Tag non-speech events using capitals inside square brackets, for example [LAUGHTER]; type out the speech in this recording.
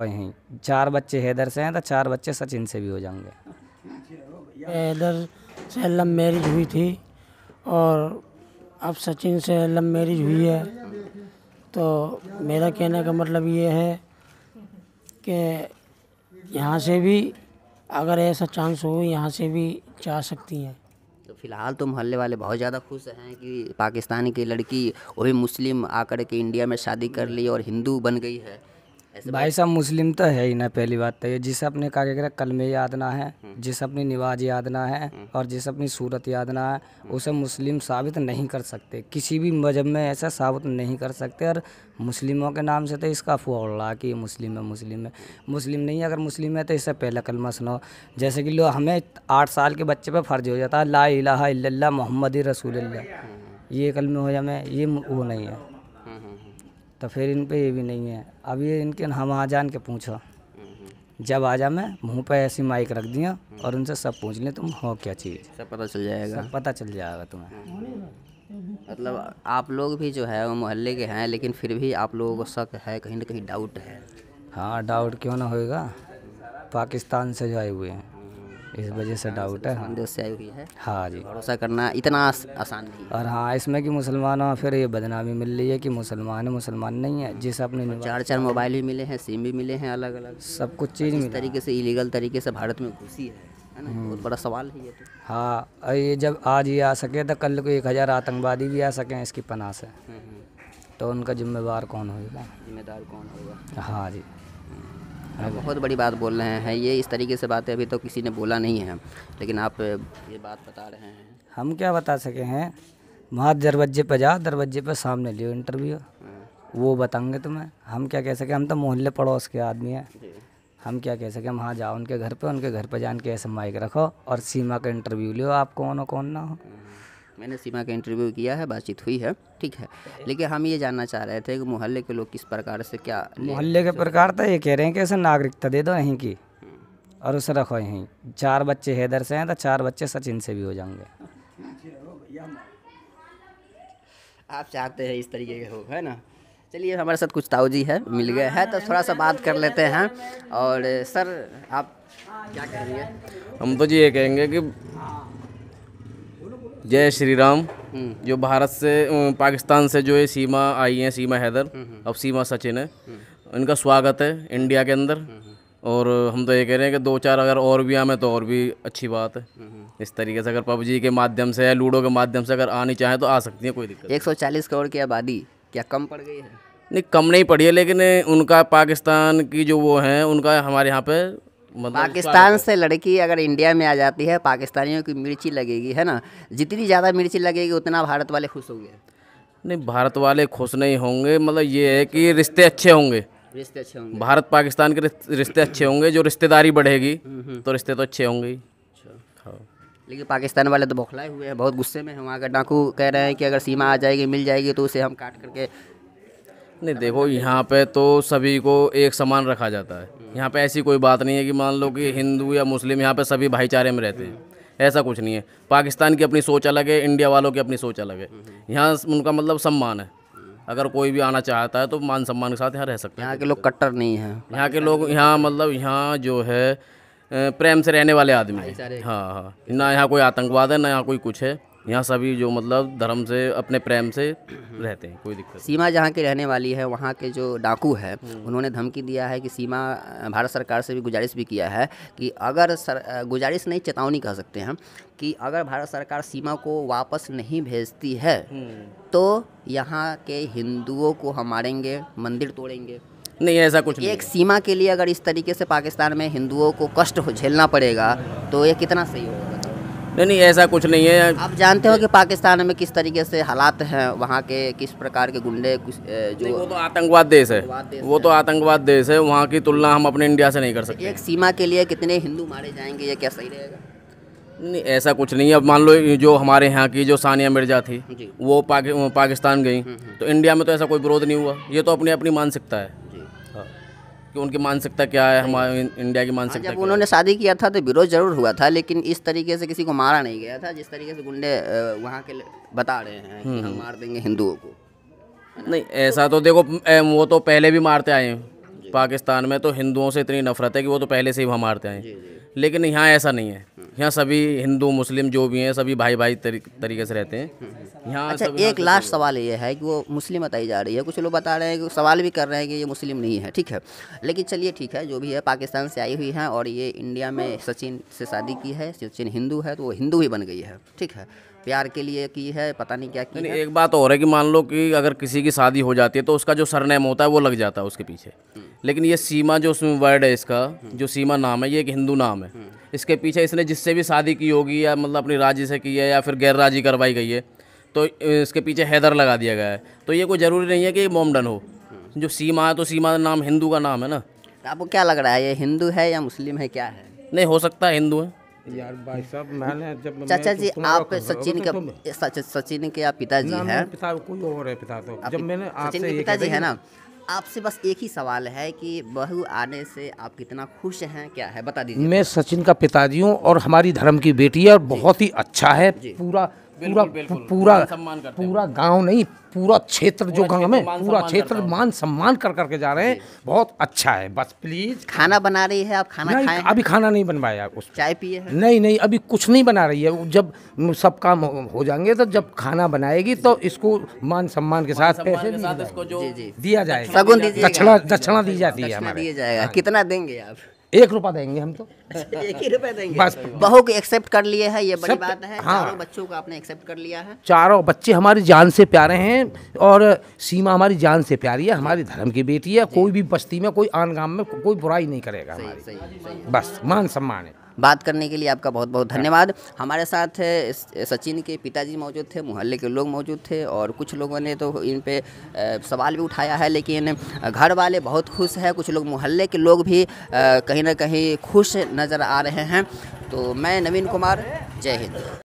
वहीं चार बच्चे हैदर से हैं तो चार बच्चे सचिन से भी हो जाएंगे हैदर से लव मैरिज हुई थी और अब सचिन से लव मैरिज हुई है तो मेरा कहने का मतलब ये है कि यहाँ से भी अगर ऐसा चांस हो यहाँ से भी जा सकती हैं तो फिलहाल तो मोहल्ले वाले बहुत ज़्यादा खुश हैं कि पाकिस्तान की लड़की वही भी मुस्लिम आकर के इंडिया में शादी कर ली और हिंदू बन गई है भाई साहब मुस्लिम तो है ही ना पहली बात तो ये जिस अपने का में याद ना है हम्म। जिस अपनी निवाज़ याद ना है हम्म। और जिस अपनी सूरत याद ना है हम्म। उसे मुस्लिम साबित नहीं कर सकते किसी भी मजहब में ऐसा साबित नहीं कर सकते और मुस्लिमों के नाम से तो इसका अफवाह उड़ रहा कि मुस्लिम है मुस्लिम है मुस्लिम नहीं है अगर मुस्लिम है तो इससे पहला कलमा सुनाओ जैसे कि लोग हमें आठ साल के बच्चे पर फर्ज हो जाता है ला इला मोहम्मद रसूल ये कलमे हो जाए ये वो नहीं है तो फिर इन पर ये भी नहीं है अब ये इनके हम आ जान के पूछो जब आ जा मैं मुंह पे ऐसी माइक रख दिया और उनसे सब पूछ लें तुम हो क्या चीज़ सब पता चल जाएगा सब पता चल जाएगा तुम्हें मतलब आप लोग भी जो है वो मोहल्ले के हैं लेकिन फिर भी आप लोगों को शक है कहीं ना कहीं डाउट है हाँ डाउट क्यों ना होएगा पाकिस्तान से जो आए हुए हैं इस वजह से डाउट है हाँ जी भरोसा करना इतना आसान नहीं और हाँ इसमें कि मुसलमानों फिर ये बदनामी मिल रही है कि मुसलमान मुसलमान नहीं है जिस अपने चार चार मोबाइल भी मिले हैं सिम भी मिले हैं अलग अलग सब कुछ चीज़ इस तरीके से इलीगल तरीके से भारत में घुसी है हम्म। बहुत बड़ा सवाल है ये तो हाँ ये जब आज ये आ सके तो कल को एक हज़ार आतंकवादी भी आ सके इसकी पनाह से हम्म, हम्म। तो उनका जिम्मेदार कौन होगा जिम्मेदार कौन होगा हाँ जी हाँ बहुत बड़ी बात बोल रहे हैं ये इस तरीके से बातें अभी तो किसी ने बोला नहीं है लेकिन आप ये बात बता रहे हैं हम क्या बता सके हैं वहाँ दरवाजे पर जा दरवाजे पर सामने लियो इंटरव्यू हाँ। वो बताएंगे तुम्हें हम क्या कह सके हम तो मोहल्ले पड़ोस के आदमी हैं हम क्या कह सके वहाँ जाओ उनके घर पे उनके घर पे जान के ऐसे माइक रखो और सीमा का इंटरव्यू लियो आप कौन हो कौन ना हो मैंने सीमा का इंटरव्यू किया है बातचीत हुई है ठीक है लेकिन हम ये जानना चाह रहे थे कि मोहल्ले के लोग किस प्रकार से क्या मोहल्ले के प्रकार तो ये कह रहे हैं कि ऐसे नागरिकता दे दो यहीं की हम्म। और उसे रखो यहीं चार बच्चे हैदर से हैं तो चार बच्चे सचिन से भी हो जाएंगे आप चाहते हैं इस तरीके के हो है ना चलिए हमारे साथ कुछ ताऊ जी है मिल गए हैं तो थोड़ा सा बात कर लेते हैं और सर आप क्या कहेंगे हम तो जी ये कहेंगे कि जय श्री राम हम्म। जो भारत से पाकिस्तान से जो ये सीमा आई है सीमा हैदर हम्म, हम्म। अब सीमा सचिन है इनका स्वागत है इंडिया के अंदर और हम तो ये कह रहे हैं कि दो चार अगर और भी आए तो और भी अच्छी बात है इस तरीके से अगर पबजी के माध्यम से या लूडो के माध्यम से अगर आनी चाहें तो आ सकती है कोई दिक्कत एक करोड़ की आबादी क्या कम पड़ गई है नहीं कम नहीं पड़ी है लेकिन उनका पाकिस्तान की जो वो हैं उनका हमारे यहाँ पे मतलब पाकिस्तान से लड़की अगर इंडिया में आ जाती है पाकिस्तानियों की मिर्ची लगेगी है ना जितनी ज़्यादा मिर्ची लगेगी उतना भारत वाले खुश होंगे नहीं भारत वाले खुश नहीं होंगे मतलब ये है कि रिश्ते अच्छे होंगे रिश्ते अच्छे होंगे भारत पाकिस्तान के रिश्ते अच्छे होंगे जो रिश्तेदारी बढ़ेगी हम्म, हम्म। तो रिश्ते तो अच्छे होंगे अच्छा। हाँ। लेकिन पाकिस्तान वाले तो बौखलाए हुए हैं बहुत गुस्से में हैं वहाँ का डाकू कह रहे हैं कि अगर सीमा आ जाएगी मिल जाएगी तो उसे हम काट करके नहीं देखो यहाँ पे तो सभी को एक समान रखा जाता है यहाँ पे ऐसी कोई बात नहीं है कि मान लो कि हिंदू या मुस्लिम यहाँ पे सभी भाईचारे में रहते हैं ऐसा कुछ नहीं है पाकिस्तान की अपनी सोच अलग है इंडिया वालों की अपनी सोच अलग है यहाँ उनका मतलब सम्मान है अगर कोई भी आना चाहता है तो मान सम्मान के साथ यहाँ रह सकते हैं यहाँ के लोग कट्टर नहीं है यहाँ के लोग यहाँ मतलब यहाँ जो है प्रेम से रहने वाले आदमी हैं हाँ हाँ ना यहाँ कोई आतंकवाद है ना यहाँ कोई कुछ है यहाँ सभी जो मतलब धर्म से अपने प्रेम से रहते हैं कोई दिक्कत सीमा जहाँ की रहने वाली है वहाँ के जो डाकू है हम्म। उन्होंने धमकी दिया है कि सीमा भारत सरकार से भी गुजारिश भी किया है कि अगर सर गुजारिश नहीं चेतावनी कह सकते हैं कि अगर भारत सरकार सीमा को वापस नहीं भेजती है हम्म। तो यहाँ के हिंदुओं को हम मारेंगे मंदिर तोड़ेंगे नहीं ऐसा कुछ नहीं एक सीमा के लिए अगर इस तरीके से पाकिस्तान में हिंदुओं को कष्ट झेलना पड़ेगा तो ये कितना सही होगा नहीं नहीं ऐसा कुछ नहीं है आप जानते हो कि पाकिस्तान में किस तरीके से हालात हैं वहाँ के किस प्रकार के गुंडे कुछ जो वो तो आतंकवाद देश है देश वो तो आतंकवाद देश है वहाँ की तुलना हम अपने इंडिया से नहीं कर सकते एक सीमा के लिए कितने हिंदू मारे जाएंगे ये क्या सही रहेगा नहीं ऐसा कुछ नहीं है अब मान लो जो हमारे यहाँ की जो सानिया मिर्जा थी वो पाकि, पाकिस्तान गई हम्म, हम्म। तो इंडिया में तो ऐसा कोई विरोध नहीं हुआ ये तो अपनी अपनी मानसिकता है कि उनकी मानसिकता क्या है हमारे इंडिया की हाँ, मानसिकता जब उन्होंने शादी किया था तो विरोध जरूर हुआ था लेकिन इस तरीके से किसी को मारा नहीं गया था जिस तरीके से गुंडे वहाँ के बता रहे हैं हम्म। हम मार देंगे हिंदुओं को नहीं ऐसा तो देखो वो तो पहले भी मारते आए हैं पाकिस्तान में तो हिंदुओं से इतनी नफरत है कि वो तो पहले से ही वहाँ मारते आए लेकिन यहाँ ऐसा नहीं है यहाँ सभी हिंदू मुस्लिम जो भी हैं सभी भाई भाई तरी, तरीके से रहते हैं यहाँ अच्छा एक लास्ट सवाल ये है कि वो मुस्लिम बताई जा रही है कुछ लोग बता रहे हैं कि सवाल भी कर रहे हैं कि ये मुस्लिम नहीं है ठीक है लेकिन चलिए ठीक है जो भी है पाकिस्तान से आई हुई है और ये इंडिया में सचिन से शादी की है सचिन हिंदू है तो वो हिंदू ही बन गई है ठीक है प्यार के लिए की है पता नहीं क्या की नहीं, एक बात और है कि मान लो कि अगर किसी की शादी हो जाती है तो उसका जो सरनेम होता है वो लग जाता है उसके पीछे लेकिन ये सीमा जो उसमें वर्ड है इसका जो सीमा नाम है ये एक हिंदू नाम है इसके पीछे इसने जिससे भी शादी की होगी या मतलब अपनी राज्य से की है या फिर गैर राजी करवाई गई है तो इसके पीछे हैदर लगा दिया गया है तो ये कोई ज़रूरी नहीं है कि मोमडन हो जो सीमा है तो सीमा नाम हिंदू का नाम है ना आपको क्या लग रहा है ये हिंदू है या मुस्लिम है क्या है नहीं हो सकता है हिंदू है यार भाई साहब मैंने जब चाचा जी आप सचिन तो के सचिन के आप पिताजी हैं पिता कोई और है पिता तो जब मैंने आपसे पिताजी है ना आपसे बस एक ही सवाल है कि बहू आने से आप कितना खुश हैं क्या है बता दीजिए मैं सचिन का पिताजी हूँ और हमारी धर्म की बेटी है और बहुत ही अच्छा है पूरा पूरा पूरा पूरा गांव नहीं पूरा क्षेत्र जो गांव में पूरा क्षेत्र मान सम्मान कर करके जा रहे हैं बहुत अच्छा है बस प्लीज खाना बना रही है आप खाना खाएं अभी खाना नहीं बनवाया उस चाय पिए नहीं नहीं अभी कुछ नहीं बना रही है जब सब काम हो जाएंगे तो जब खाना बनाएगी तो इसको मान सम्मान के साथ पैसे दिया जाएगा दक्षिणा दक्षिणा दी जाती है हमारे हाँ। कितना देंगे आप एक रुपया देंगे हम तो [LAUGHS] अच्छा, एक ही रुपया देंगे बस बहू को एक्सेप्ट कर लिए है ये बड़ी बात है हाँ, चारों बच्चों को आपने एक्सेप्ट कर लिया है चारों बच्चे हमारी जान से प्यारे हैं और सीमा हमारी जान से प्यारी है हमारी धर्म की बेटी है कोई भी बस्ती में कोई आन गांव में कोई बुराई नहीं करेगा हमारी बस मान सम्मान है बात करने के लिए आपका बहुत बहुत हाँ। धन्यवाद हमारे साथ सचिन के पिताजी मौजूद थे मोहल्ले के लोग मौजूद थे और कुछ लोगों ने तो इन पे सवाल भी उठाया है लेकिन घर वाले बहुत खुश हैं कुछ लोग मोहल्ले के लोग भी कहीं ना कहीं खुश नज़र आ रहे हैं तो मैं नवीन कुमार जय हिंद